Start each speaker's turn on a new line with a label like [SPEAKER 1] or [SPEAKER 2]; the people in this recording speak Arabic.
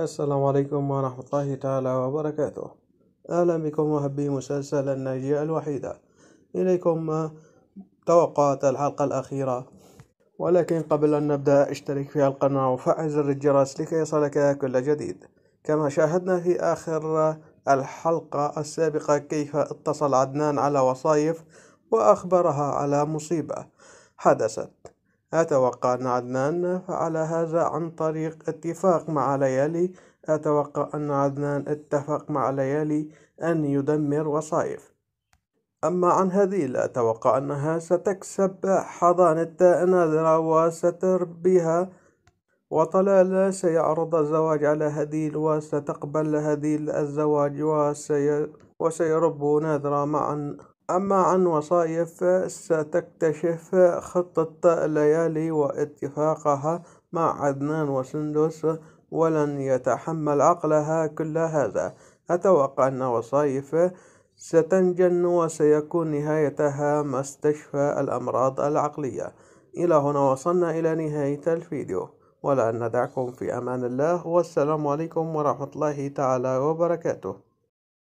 [SPEAKER 1] السلام عليكم ورحمة الله تعالى وبركاته أهلا بكم محبي مسلسل الناجية الوحيدة إليكم توقعات الحلقة الأخيرة ولكن قبل أن نبدأ اشترك في القناة وفعل زر الجرس لكي يصلك كل جديد كما شاهدنا في آخر الحلقة السابقة كيف اتصل عدنان على وصايف وأخبرها على مصيبة حدثت أتوقع أن عدنان فعل هذا عن طريق اتفاق مع ليالي أتوقع أن عدنان اتفق مع ليالي أن يدمر وصايف أما عن هذيل أتوقع أنها ستكسب حضانة نادرة وستربيها وطلال سيعرض الزواج على هديل وستقبل هديل الزواج وسي... وسيربوا نادرة معا أما عن وصايف ستكتشف خطة ليالي واتفاقها مع عدنان وسندس ولن يتحمل عقلها كل هذا أتوقع أن وصايف ستنجن وسيكون نهايتها مستشفى الأمراض العقلية إلى هنا وصلنا إلى نهاية الفيديو ولا ندعكم في أمان الله والسلام عليكم ورحمة الله تعالى وبركاته